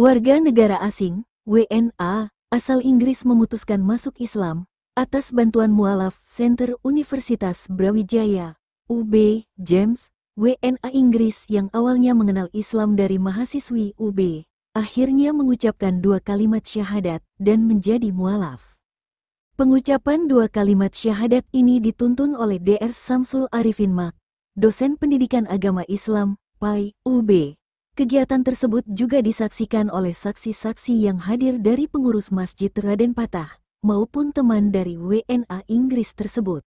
Warga negara asing, WNA, asal Inggris memutuskan masuk Islam, atas bantuan mualaf Center Universitas Brawijaya, UB, James, WNA Inggris yang awalnya mengenal Islam dari mahasiswi UB, akhirnya mengucapkan dua kalimat syahadat dan menjadi mualaf. Pengucapan dua kalimat syahadat ini dituntun oleh Dr. Samsul Arifin Mak, dosen pendidikan agama Islam, PAI, UB, Kegiatan tersebut juga disaksikan oleh saksi-saksi yang hadir dari pengurus Masjid Raden Patah maupun teman dari WNA Inggris tersebut.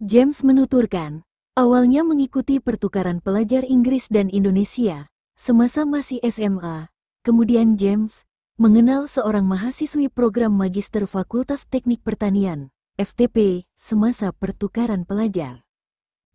James menuturkan, awalnya mengikuti pertukaran pelajar Inggris dan Indonesia semasa masih SMA. Kemudian James mengenal seorang mahasiswi program Magister Fakultas Teknik Pertanian, FTP, semasa pertukaran pelajar.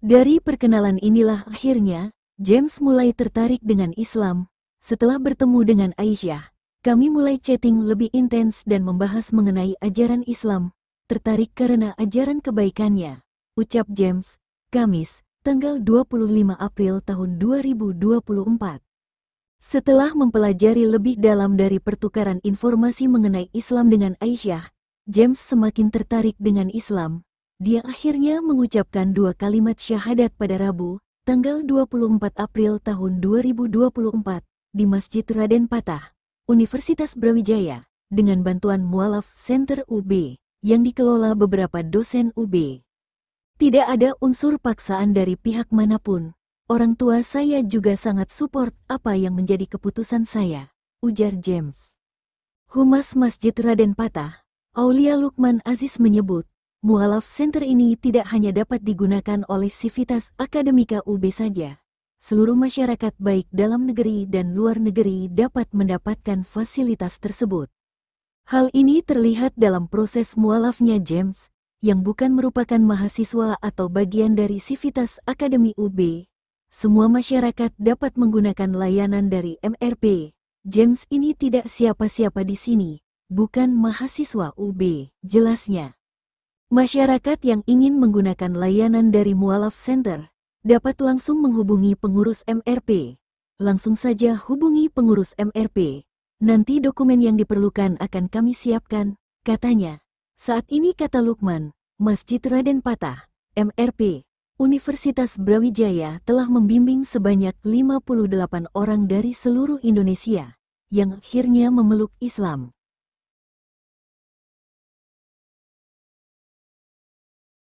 Dari perkenalan inilah akhirnya James mulai tertarik dengan Islam. Setelah bertemu dengan Aisyah, kami mulai chatting lebih intens dan membahas mengenai ajaran Islam. Tertarik karena ajaran kebaikannya, ucap James, Kamis, tanggal 25 April tahun 2024. Setelah mempelajari lebih dalam dari pertukaran informasi mengenai Islam dengan Aisyah, James semakin tertarik dengan Islam. Dia akhirnya mengucapkan dua kalimat syahadat pada Rabu, tanggal 24 April tahun 2024, di Masjid Raden Patah, Universitas Brawijaya, dengan bantuan Mualaf Center UB, yang dikelola beberapa dosen UB. Tidak ada unsur paksaan dari pihak manapun. Orang tua saya juga sangat support apa yang menjadi keputusan saya, ujar James. Humas Masjid Raden Patah, Aulia Lukman Aziz menyebut, Mualaf Center ini tidak hanya dapat digunakan oleh civitas Akademika UB saja. Seluruh masyarakat baik dalam negeri dan luar negeri dapat mendapatkan fasilitas tersebut. Hal ini terlihat dalam proses mualafnya James, yang bukan merupakan mahasiswa atau bagian dari civitas Akademi UB. Semua masyarakat dapat menggunakan layanan dari MRP. James ini tidak siapa-siapa di sini, bukan mahasiswa UB, jelasnya. Masyarakat yang ingin menggunakan layanan dari Mualaf Center dapat langsung menghubungi pengurus MRP. Langsung saja hubungi pengurus MRP. Nanti dokumen yang diperlukan akan kami siapkan, katanya. Saat ini kata Lukman, Masjid Raden Patah, MRP, Universitas Brawijaya telah membimbing sebanyak 58 orang dari seluruh Indonesia yang akhirnya memeluk Islam.